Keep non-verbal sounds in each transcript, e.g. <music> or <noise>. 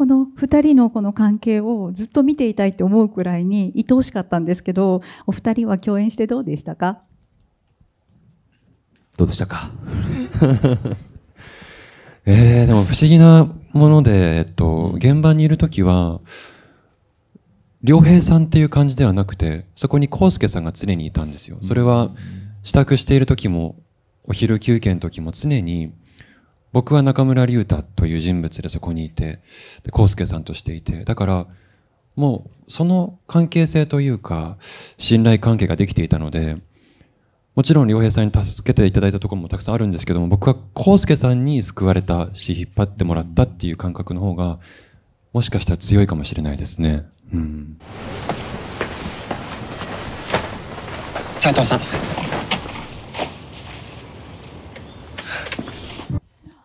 この2人のこの関係をずっと見ていたいって思うくらいに愛おしかったんですけどお二人は共演してどうでしたかどうでしたか <laughs> えー、でも不思議なもので、えっと、現場にいる時は良平さんっていう感じではなくてそこに康介さんが常にいたんですよ。それは支度している時もお昼休憩の時も常に僕は中村隆太という人物でそこにいて、で、康介さんとしていて、だから、もうその関係性というか、信頼関係ができていたので、もちろん良平さんに助けていただいたところもたくさんあるんですけども、僕は康介さんに救われたし、引っ張ってもらったっていう感覚の方が、もしかしたら強いかもしれないですね。うん。斉藤さん。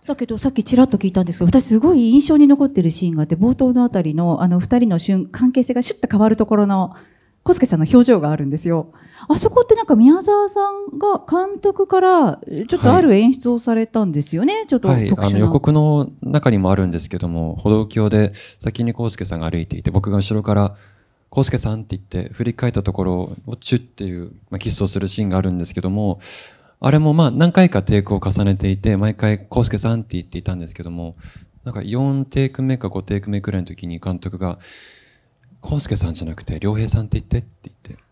だけどさっきちらっと聞いたんですけど私すごい印象に残ってるシーンがあって冒頭のあたりのあの2人の瞬関係性がシュッと変わるところの小助さんの表情があるんですよあそこってなんか宮沢さんが監督からちょっとある演出をされたんですよね、はい、ちょっと、はい、あの予告の中にもあるんですけども歩道橋で先に康介さんが歩いていて僕が後ろから「康介さん」って言って振り返ったところをチュッっていう、まあ、キスをするシーンがあるんですけどもあれもまあ何回かテイクを重ねていて、毎回、コ介スケさんって言っていたんですけども、なんか4テイク目か5テイク目くらいの時に監督が、コ介スケさんじゃなくて、良平さんって言ってって言って、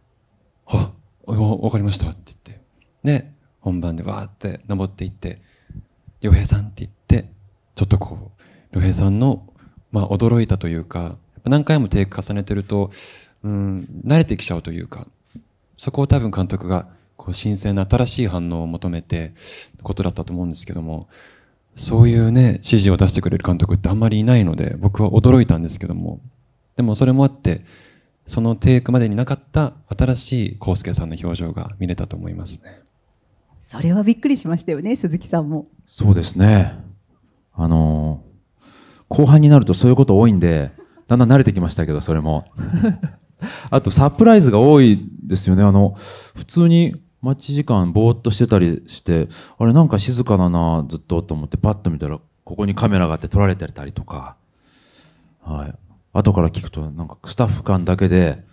はっ、わかりましたって言って、で、本番でわーって登っていって、良平さんって言って、ちょっとこう、良平さんの、まあ驚いたというか、何回もテイク重ねてると、うん、慣れてきちゃうというか、そこを多分監督が、こう新鮮な新しい反応を求めてことだったと思うんですけども、そういうね、指示を出してくれる監督ってあんまりいないので、僕は驚いたんですけども、でもそれもあって、そのテイクまでになかった新しい康介さんの表情が見れたと思いますね。それはびっくりしましたよね、鈴木さんも。そうですね。あの後半になるとそういうこと多いんで、だんだん慣れてきましたけど、それも。<laughs> あとサプライズが多いですよね。あの、普通に待ち時間ぼーっとしてたりしてあれなんか静かだなずっとと思ってパッと見たらここにカメラがあって撮られてたりとか、はい、後から聞くとなんかスタッフ間だけで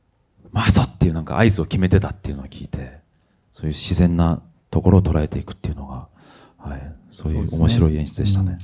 「まさっていうなんか合図を決めてたっていうのを聞いてそういう自然なところを捉えていくっていうのが、はい、そういう面白い演出でしたね。